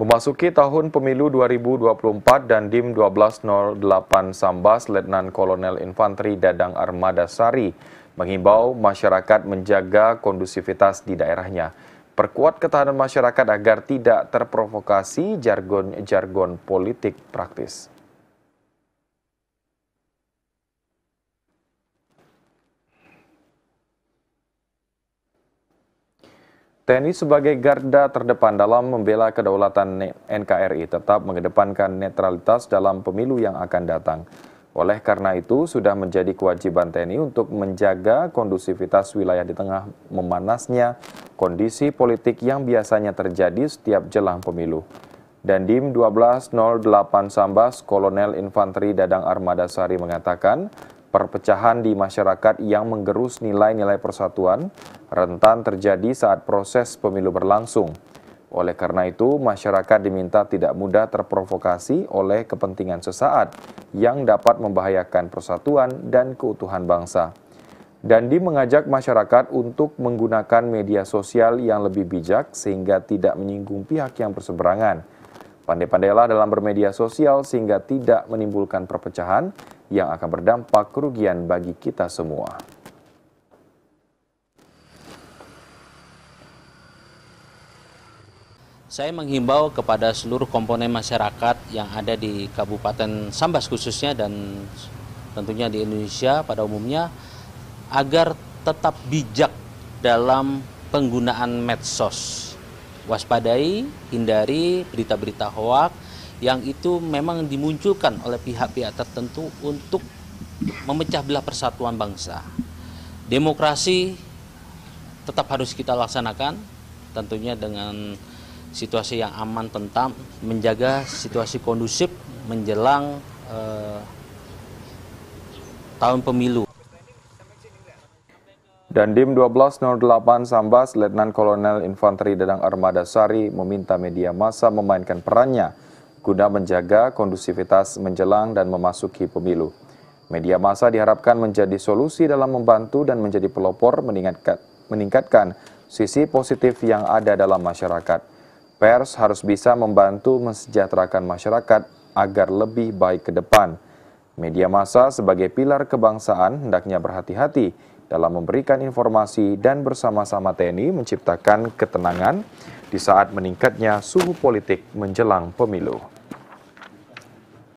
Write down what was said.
Memasuki tahun pemilu 2024 dan DIM 1208 Sambas, Letnan Kolonel Infanteri Dadang Armada Sari menghimbau masyarakat menjaga kondusivitas di daerahnya. Perkuat ketahanan masyarakat agar tidak terprovokasi jargon-jargon politik praktis. TNI sebagai garda terdepan dalam membela kedaulatan NKRI tetap mengedepankan netralitas dalam pemilu yang akan datang. Oleh karena itu, sudah menjadi kewajiban TNI untuk menjaga kondusivitas wilayah di tengah memanasnya kondisi politik yang biasanya terjadi setiap jelang pemilu. Dandim 1208 Sambas, Kolonel Infanteri Dadang Armada Sari mengatakan, Perpecahan di masyarakat yang menggerus nilai-nilai persatuan rentan terjadi saat proses pemilu berlangsung. Oleh karena itu, masyarakat diminta tidak mudah terprovokasi oleh kepentingan sesaat yang dapat membahayakan persatuan dan keutuhan bangsa. Dandi mengajak masyarakat untuk menggunakan media sosial yang lebih bijak sehingga tidak menyinggung pihak yang berseberangan Pandai-pandailah dalam bermedia sosial sehingga tidak menimbulkan perpecahan yang akan berdampak kerugian bagi kita semua. Saya menghimbau kepada seluruh komponen masyarakat yang ada di Kabupaten Sambas khususnya dan tentunya di Indonesia pada umumnya agar tetap bijak dalam penggunaan medsos waspadai, hindari berita-berita hoak yang itu memang dimunculkan oleh pihak-pihak tertentu untuk memecah belah persatuan bangsa. Demokrasi tetap harus kita laksanakan tentunya dengan situasi yang aman tentang menjaga situasi kondusif menjelang eh, tahun pemilu. Dan Dim 1208 Sambas, Letnan Kolonel Infanteri Dadang Armada Sari meminta media massa memainkan perannya guna menjaga kondusivitas menjelang dan memasuki pemilu. Media massa diharapkan menjadi solusi dalam membantu dan menjadi pelopor meningkatkan, meningkatkan sisi positif yang ada dalam masyarakat. Pers harus bisa membantu mensejahterakan masyarakat agar lebih baik ke depan. Media massa sebagai pilar kebangsaan hendaknya berhati-hati dalam memberikan informasi dan bersama-sama TNI menciptakan ketenangan di saat meningkatnya suhu politik menjelang pemilu.